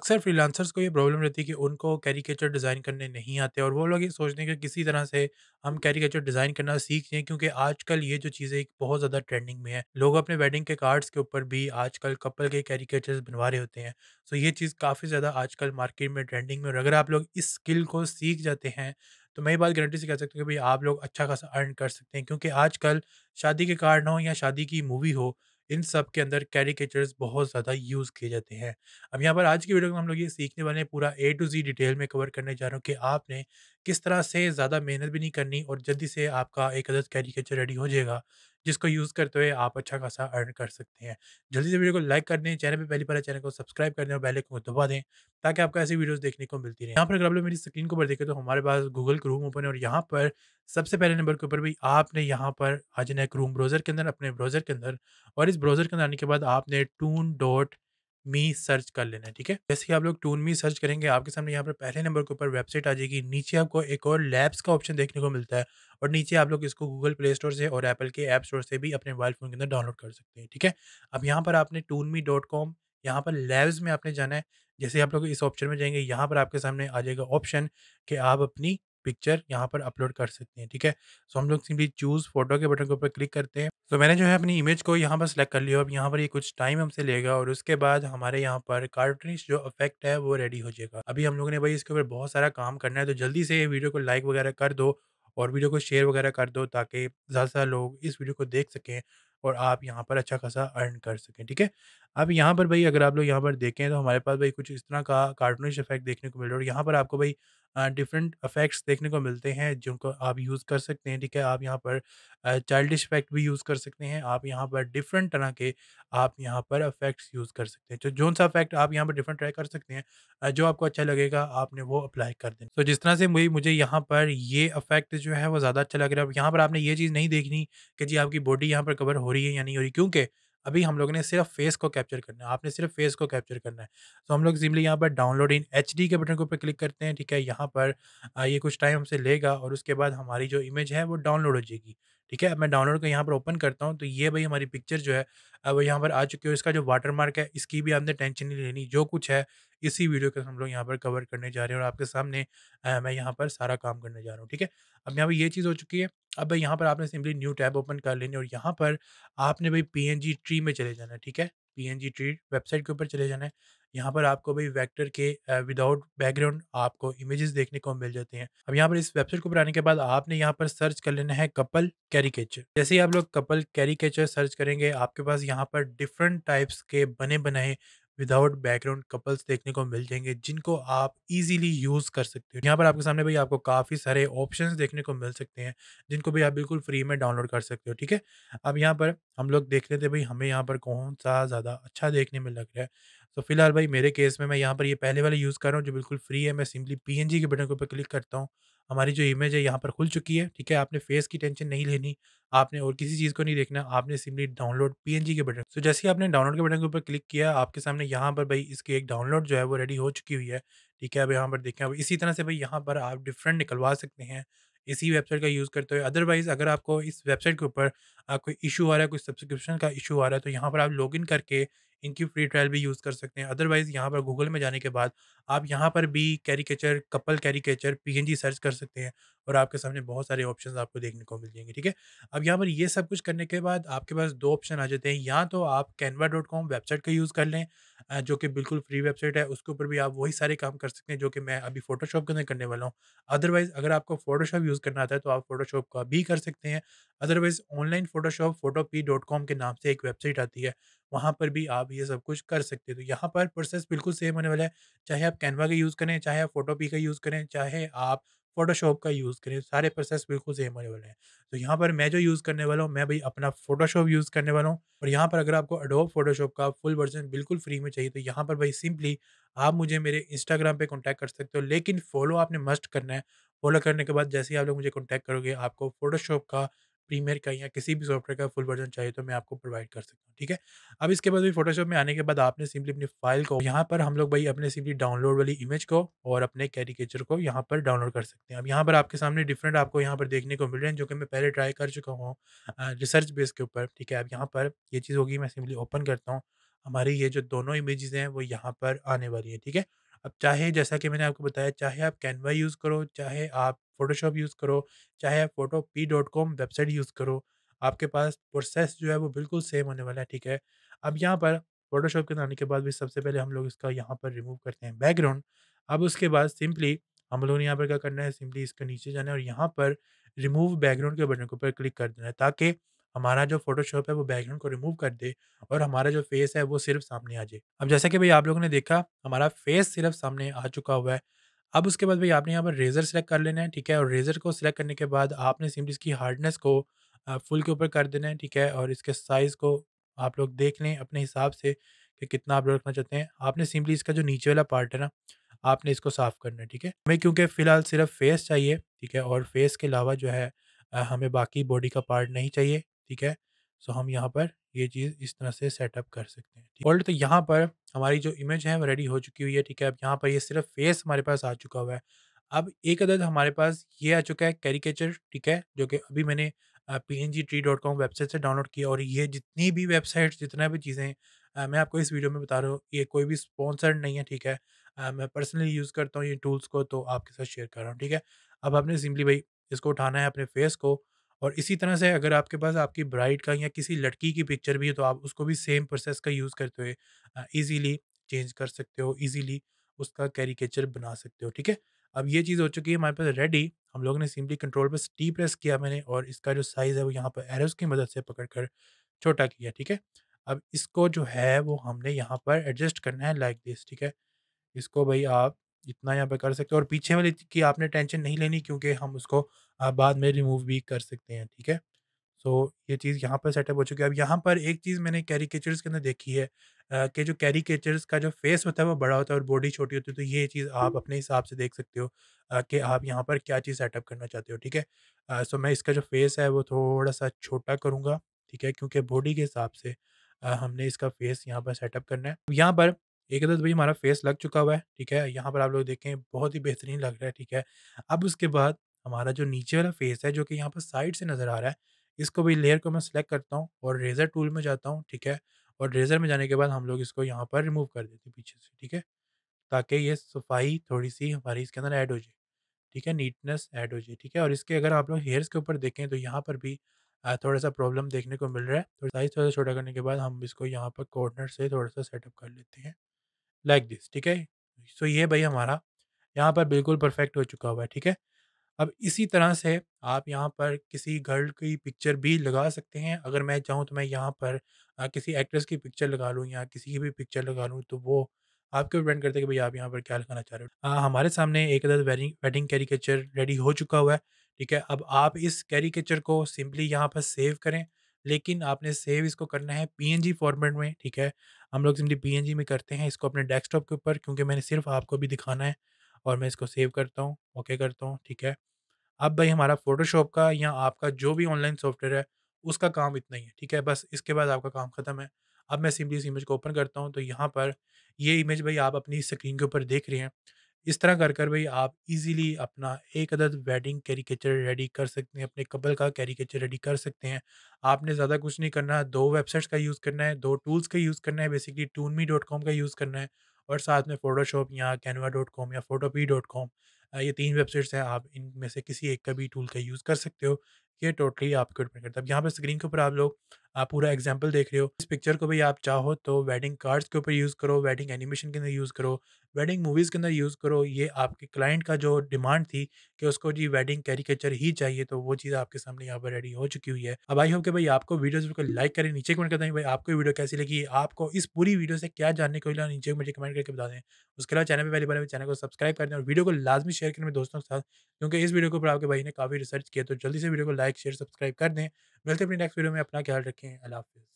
अक्सर फ्रीलांसर्स को ये प्रॉब्लम रहती है कि उनको कैरिकेचर डिज़ाइन करने नहीं आते और वो लोग ये सोचते हैं कि किसी तरह से हम कैरिकेचर डिज़ाइन करना सीख लें क्योंकि आजकल ये जो चीज़ें एक बहुत ज़्यादा ट्रेंडिंग में है लोग अपने वेडिंग के कार्ड्स के ऊपर भी आजकल कपल के कैरिकेचर्स बनवा रहे होते हैं सो ये चीज़ काफ़ी ज़्यादा आजकल मार्केट में ट्रेंडिंग में और अगर आप लोग इस स्किल को सीख जाते हैं तो मैं ये बात गारंटी से कह सकता हूँ कि भाई आप लोग अच्छा खासा अर्न कर सकते हैं क्योंकि आजकल शादी के कार्ड हो या शादी की मूवी हो इन सब के अंदर कैरिकेचर्स बहुत ज़्यादा यूज़ किए जाते हैं अब यहाँ पर आज की वीडियो में हम लोग ये सीखने वाले हैं पूरा ए टू जी डिटेल में कवर करने जा रहा हूँ कि आपने किस तरह से ज़्यादा मेहनत भी नहीं करनी और जल्दी से आपका एक अदद कैरिकेचर रेडी हो जाएगा जिसको यूज़ करते हुए आप अच्छा खासा अर्न कर सकते हैं जल्दी से वीडियो को लाइक कर दें चैनल पे पहली बार चैनल को सब्सक्राइब कर दें और बैलक को दबा दें ताकि आपको ऐसी वीडियोस देखने को मिलती रहे यहाँ पर अगर आप लोग मेरी स्क्रीन को ऊपर देखें तो हमारे पास गूगल क्रूम ओपन है और यहाँ पर सबसे पहले नंबर के ऊपर भी आपने यहाँ पर आ जाना है क्रूम ब्राउज़र के अंदर अपने ब्राउज़र के अंदर और इस ब्राउज़र के अंदर आने के बाद आपने टून डॉट मी सर्च कर लेना है ठीक है जैसे ही आप लोग टून मी सर्च करेंगे आपके सामने यहाँ पर पहले नंबर के ऊपर वेबसाइट आ जाएगी नीचे आपको एक और लैब्स का ऑप्शन देखने को मिलता है और नीचे आप लोग इसको गूगल प्ले स्टोर से और एप्पल के ऐप स्टोर से भी अपने मोबाइल फ़ोन के अंदर डाउनलोड कर सकते हैं ठीक है अब यहाँ पर आपने टून मी डॉट कॉम यहाँ पर लैब्स में आपने जाना है जैसे आप लोग इस ऑप्शन में जाएंगे यहाँ पर आपके सामने आ जाएगा ऑप्शन कि आप अपनी पिक्चर यहाँ पर अपलोड कर सकते हैं ठीक है सो हम लोग सिंपली चूज़ फोटो के बटन के ऊपर क्लिक करते हैं तो मैंने जो है अपनी इमेज को यहाँ पर सेलेक्ट कर लिया अब यहाँ पर ये कुछ टाइम हमसे लेगा और उसके बाद हमारे यहाँ पर कार्टूनिश जो इफेक्ट है वो रेडी हो जाएगा अभी हम लोगों ने भाई इसके ऊपर बहुत सारा काम करना है तो जल्दी से ये वीडियो को लाइक वगैरह कर दो और वीडियो को शेयर वगैरह कर दो ताकि ज़्यादा से लोग इस वीडियो को देख सकें और आप यहाँ पर अच्छा खासा अर्न कर सकें ठीक है अब यहाँ पर भाई अगर आप लोग यहाँ पर देखें तो हमारे पास भाई कुछ इस तरह का कार्टूनिश इफेक्ट देखने को मिल रहा है और यहाँ पर आपको भाई डिफरेंट इफेक्ट्स देखने को मिलते हैं जिनको आप यूज़ कर सकते हैं ठीक है आप यहाँ पर चाइल्डिश इफेक्ट भी यूज़ कर सकते हैं आप यहाँ पर डिफरेंट तरह के आप यहाँ पर इफेक्ट्स यूज़ कर सकते हैं तो जो सा इफेक्ट आप यहाँ पर डिफरेंट ट्राई कर सकते हैं जो आपको अच्छा लगेगा आपने वो अप्लाई कर देना तो जिस तरह से मुझे मुझे यहाँ पर ये अफेक्ट जो है वो ज़्यादा अच्छा लग रहा है यहाँ पर आपने ये चीज़ नहीं देखनी कि जी आपकी बॉडी यहाँ पर कवर हो रही है या नहीं हो रही क्योंकि अभी हम लोग ने सिर्फ फेस को कैप्चर करना है आपने सिर्फ फेस को कैप्चर करना है तो हम लोग जिमली यहाँ पर डाउनलोड इन एच के बटन के ऊपर क्लिक करते हैं ठीक है यहाँ पर ये कुछ टाइम हमसे लेगा और उसके बाद हमारी जो इमेज है वो डाउनलोड हो जाएगी ठीक है मैं डाउनलोड को यहाँ पर ओपन करता हूँ तो ये भाई हमारी पिक्चर जो है अब यहाँ पर आ चुकी है इसका जो वाटर मार्क है इसकी भी आपने टेंशन नहीं लेनी जो कुछ है इसी वीडियो के हम लोग यहाँ पर कवर करने जा रहे हैं और आपके सामने आ, मैं यहाँ पर सारा काम करने जा रहा हूँ ठीक है अब यहाँ पर ये चीज़ हो चुकी है अब भाई यहाँ पर आपने सिंपली न्यू टैब ओपन कर लेनी और यहाँ पर आपने भाई पी ट्री में चले जाना ठीक है पी ट्री वेबसाइट के ऊपर चले जाना है यहाँ पर आपको भाई वेक्टर के विदाउट बैकग्राउंड आपको इमेजेस देखने को मिल जाते हैं अब यहाँ पर इस वेबसाइट को ऊपर आने के बाद आपने यहाँ पर सर्च कर लेना है कपल कैचर जैसे ही आप लोग कपल कैचर सर्च करेंगे आपके पास यहाँ पर डिफरेंट टाइप्स के बने बनाए विदाउट बैकग्राउंड कपल्स देखने को मिल जाएंगे जिनको आप इजीली यूज कर सकते हो यहाँ पर आपके सामने भाई आपको काफी सारे ऑप्शंस देखने को मिल सकते हैं जिनको भी आप बिल्कुल फ्री में डाउनलोड कर सकते हो ठीक है अब यहाँ पर हम लोग देख रहे थे भाई हमें यहाँ पर कौन सा ज़्यादा अच्छा देखने में लग रहा है तो फिलहाल भाई मेरे केस में मैं यहाँ पर ये यह पहले वाले यूज़ कर रहा हूँ जो बिल्कुल फ्री है मैं सिंपली पी के बटन के ऊपर क्लिक करता हूँ हमारी जो इमेज है यहाँ पर खुल चुकी है ठीक है आपने फेस की टेंशन नहीं लेनी आपने और किसी चीज़ को नहीं देखना आपने सिंपली डाउनलोड पीएनजी के बटन सो जैसे ही आपने डाउनलोड के बटन के ऊपर क्लिक किया आपके सामने यहाँ पर भाई इसकी एक डाउनलोड जो है वो रेडी हो चुकी हुई है ठीक है अब यहाँ पर देखें अब इसी तरह से भाई यहाँ पर आप डिफरेंट निकलवा सकते हैं इसी वेबसाइट का यूज़ करते हुए अदरवाइज़ अगर आपको इस वेबसाइट के ऊपर कोई इशू आ रहा है कोई सब्सक्रिप्शन का इशू आ रहा है तो यहाँ पर आप लॉगिन करके इनकी फ्री ट्रायल भी यूज़ कर सकते हैं अदरवाइज़ यहाँ पर गूगल में जाने के बाद आप यहाँ पर भी caricature couple caricature P search कर सकते हैं और आपके सामने बहुत सारे ऑप्शन आपको देखने को मिल जाएंगे ठीक है अब यहाँ पर ये सब कुछ करने के बाद आपके पास दो ऑप्शन आ जाते हैं या तो आप कैनवा डॉट कॉम वेबसाइट का यूज़ कर लें जो कि बिल्कुल फ्री वेबसाइट है उसके ऊपर भी आप वही सारे काम कर सकते हैं जो कि मैं अभी फोटोशॉप के अंदर करने वाला हूँ अदरवाइज़ अगर आपको फोटोशॉप यूज़ करना आता है तो आप फोटोशॉप का भी कर सकते हैं अदरवाइज़ ऑनलाइन फोटोशॉप फोटो के नाम से एक वेबसाइट आती है वहाँ पर भी आप ये सब कुछ कर सकते हो तो यहाँ पर प्रोसेस बिल्कुल सेम होने वाला है चाहे आप कैनवा का यूज़ करें चाहे आप फोटोपी का यूज़ करें चाहे आप फोटोशॉप का यूज़ करें सारे प्रोसेस बिल्कुल सेम होने वाले हैं तो यहाँ पर मैं जो यूज़ करने वाला हूँ मैं भाई अपना फोटोशॉप यूज़ करने वाला हूँ और यहाँ पर अगर आपको अडोब फोटोशॉप का फुल वर्जन बिल्कुल फ्री में चाहिए तो यहाँ पर भाई सिंपली आप मुझे मेरे इंस्टाग्राम पे कॉन्टैक्ट कर सकते हो लेकिन फॉलो आपने मस्ट करना है फॉलो करने के बाद जैसे ही आप लोग मुझे कॉन्टैक्ट करोगे आपको फोटोशॉप का प्रीमियर का या किसी भी सॉफ्टवेयर का फुल वर्जन चाहिए तो मैं आपको प्रोवाइड कर सकता हूँ ठीक है अब इसके बाद भी फोटोशॉप में आने के बाद आपने सिंपली अपनी फाइल को यहाँ पर हम लोग भाई अपने सिंपली डाउनलोड वाली इमेज को और अपने कैरिकेचर को यहाँ पर डाउनलोड कर सकते हैं अब यहाँ पर आपके सामने डिफरेंट आपको यहाँ पर देखने को मिल रहे हैं जो कि मैं पहले ट्राई कर चुका हूँ रिसर्च बेस के ऊपर ठीक है अब यहाँ पर ये चीज़ होगी मैं सिंपली ओपन करता हूँ हमारी ये जो दोनों इमेजेस हैं वो यहाँ पर आने वाली है ठीक है अब चाहे जैसा कि मैंने आपको बताया चाहे आप कैनवा यूज़ करो चाहे आप फोटोशॉप यूज़ करो चाहे आप Photopea dot com website use करो आपके पास प्रोसेस जो है वो बिल्कुल सेम होने वाला है ठीक है अब यहाँ पर फोटोशॉप के आने के बाद भी सबसे पहले हम लोग इसका यहाँ पर रिमूव करते हैं बैकग्राउंड अब उसके बाद सिंपली हम लोगों ने यहाँ पर क्या करना है सिंपली इसके नीचे जाना है और यहाँ पर रिमूव बैकग्राउंड के बटन के ऊपर क्लिक कर देना है ताकि हमारा जो फोटोशॉप है वो बैकग्राउंड को रिमूव कर दे और हमारा जो फेस है वो सिर्फ सामने आ जाए अब जैसा कि भाई आप लोगों ने देखा हमारा फेस सिर्फ सामने आ चुका हुआ है अब उसके बाद भाई आपने यहाँ पर रेज़र सेलेक्ट कर लेना है ठीक है और रेज़र को सिलेक्ट करने के बाद आपने सिम्पली इसकी हार्डनेस को फुल के ऊपर कर देना है ठीक है और इसके साइज़ को आप लोग देख लें अपने हिसाब से कि कितना आप लोग रखना चाहते हैं आपने सिम्पली इसका जो नीचे वाला पार्ट है ना आपने इसको साफ़ करना है ठीक है हमें क्योंकि फ़िलहाल सिर्फ फेस चाहिए ठीक है और फेस के अलावा जो है हमें बाकी बॉडी का पार्ट नहीं चाहिए ठीक है सो हम यहाँ पर ये चीज़ इस तरह से सेटअप कर सकते हैं ठीक तो यहाँ पर हमारी जो इमेज है वो रेडी हो चुकी हुई है ठीक है अब यहाँ पर ये सिर्फ फेस हमारे पास आ चुका हुआ है अब एक अदद हमारे पास ये आ चुका है कैरिकेचर ठीक है जो कि अभी मैंने P N G tree dot com website से डाउनलोड किया और ये जितनी भी वेबसाइट जितना भी चीज़ें मैं आपको इस वीडियो में बता रहा हूँ ये कोई भी स्पॉन्सर्ड नहीं है ठीक है मैं पर्सनली यूज़ करता हूँ ये टूल्स को तो आपके साथ शेयर कर रहा हूँ ठीक है अब आपने सिंपली भाई इसको उठाना है अपने फेस को और इसी तरह से अगर आपके पास आपकी ब्राइड का या किसी लड़की की पिक्चर भी है तो आप उसको भी सेम प्रोसेस का यूज़ करते हुए ईजीली चेंज कर सकते हो ईजीली उसका कैरिकेचर बना सकते हो ठीक है अब ये चीज़ हो चुकी है हमारे पास रेडी हम लोगों ने सिंपली कंट्रोल पर टी प्रेस किया मैंने और इसका जो साइज़ है वो यहाँ पर एरोस की मदद से पकड़ कर छोटा किया ठीक है अब इसको जो है वो हमने यहाँ पर एडजस्ट करना है लाइक दिस ठीक है इसको भाई आप इतना यहाँ पे कर सकते हो और पीछे वाली की आपने टेंशन नहीं लेनी क्योंकि हम उसको बाद में रिमूव भी कर सकते हैं ठीक है सो ये चीज़ यहाँ पर सेटअप हो चुकी है अब यहाँ पर एक चीज़ मैंने कैरिकेचर्स के अंदर देखी है कि जो कैरिकेचर्स का जो फेस होता है वो बड़ा होता है और बॉडी छोटी होती है तो ये चीज़ आप अपने हिसाब से देख सकते हो कि आप यहाँ पर क्या चीज़ सेटअप करना चाहते हो ठीक है सो मैं इसका जो फेस है वो थोड़ा सा छोटा करूँगा ठीक है क्योंकि बॉडी के हिसाब से हमने इसका फेस यहाँ पर सेटअप करना है यहाँ पर एक अदर भाई हमारा फेस लग चुका हुआ है ठीक है यहाँ पर आप लोग देखें बहुत ही बेहतरीन लग रहा है ठीक है अब उसके बाद हमारा जो नीचे वाला फेस है जो कि यहाँ पर साइड से नज़र आ रहा है इसको भी लेयर को मैं सेलेक्ट करता हूँ और रेज़र टूल में जाता हूँ ठीक है और रेज़र में जाने के बाद हम लोग इसको यहाँ पर रिमूव कर देते हैं पीछे से ठीक है ताकि ये सफाई थोड़ी सी हमारी इसके अंदर ऐड हो जाए ठीक है नीटनेस ऐड हो जाए ठीक है और इसके अगर आप लोग हेयर्स के ऊपर देखें तो यहाँ पर भी थोड़ा सा प्रॉब्लम देखने को मिल रहा है तो साइज़ थोड़ा छोटा करने के बाद हम इसको यहाँ पर कॉर्नर से थोड़ा सा सेटअप कर लेते हैं लाइक दिस ठीक है सो ये भाई हमारा यहाँ पर बिल्कुल परफेक्ट हो चुका हुआ है ठीक है अब इसी तरह से आप यहाँ पर किसी गर्ल की पिक्चर भी लगा सकते हैं अगर मैं चाहूँ तो मैं यहाँ पर आ, किसी एक्ट्रेस की पिक्चर लगा लूँ या किसी की भी पिक्चर लगा लूँ तो वो आपके डिपेंड करते हैं कि भाई आप यहाँ पर क्या लगाना चाह रहे हो हमारे सामने एक other wedding wedding caricature ready हो चुका हुआ है ठीक है अब आप इस कैरिकेचर को सिंपली यहाँ पर सेव करें लेकिन आपने सेव इसको करना है पी फॉर्मेट में ठीक है हम लोग सिंपली पी में करते हैं इसको अपने डेस्कटॉप के ऊपर क्योंकि मैंने सिर्फ आपको भी दिखाना है और मैं इसको सेव करता हूँ ओके करता हूँ ठीक है अब भाई हमारा फोटोशॉप का या आपका जो भी ऑनलाइन सॉफ्टवेयर है उसका काम इतना ही है ठीक है बस इसके बाद आपका काम ख़त्म है अब मैं सिंपली इस इमेज को ओपन करता हूँ तो यहाँ पर ये इमेज भाई आप अपनी स्क्रीन के ऊपर देख रहे हैं इस तरह कर कर भाई आप इजीली अपना एक अदद वेडिंग कैरिकेचर रेडी कर सकते हैं अपने कपल का कैरिकेचर रेडी कर सकते हैं आपने ज़्यादा कुछ नहीं करना दो वेबसाइट्स का यूज़ करना है दो टूल्स का यूज़ करना है basically toon me dot com का यूज़ करना है और साथ में फ़ोटोशॉप या कैनवा डॉट कॉम या फ़ोटोपी डॉट कॉम ये तीन वेबसाइट्स हैं आप इनमें से किसी एक का भी टूल का यूज़ कर सकते हो ये टोटली आपके डिपेंड करता है यहाँ पर स्क्रीन के ऊपर आप लोग आप पूरा एग्जाम्पल देख रहे हो इस पिक्चर को भी आप चाहो तो वेडिंग कार्ड्स के ऊपर यूज़ करो वेडिंग एनिमेशन के अंदर यूज़ करो वेडिंग मूवीज़ के अंदर यूज़ करो ये आपके क्लाइंट का जो डिमांड थी कि उसको जी वेडिंग कैरिकेचर ही चाहिए तो वो चीज़ आपके सामने यहाँ पर रेडी हो चुकी हुई है अब आई होप कि भाई आपको वीडियोस को लाइक करें नीचे कमेंट करते हैं भाई आपको वीडियो कैसी लगी आपको इस पूरी वीडियो से क्या जानने को मिला नीचे मुझे कमेंट करके बता दें उसके अलावा चैनल पर पहले बार चैनल को सब्सक्राइब कर दें और वीडियो को लाजमी शेयर करें दोस्तों के साथ क्योंकि इस वीडियो के ऊपर आपके भाई ने काफ़ी रिसर्च किया तो जल्दी से वीडियो को लाइक लाइक शेयर सब्सक्राइब कर दें मिलते हैं अपनी नेक्स्ट वीडियो में अपना ख्याल रखें अल्लाह हाफिज़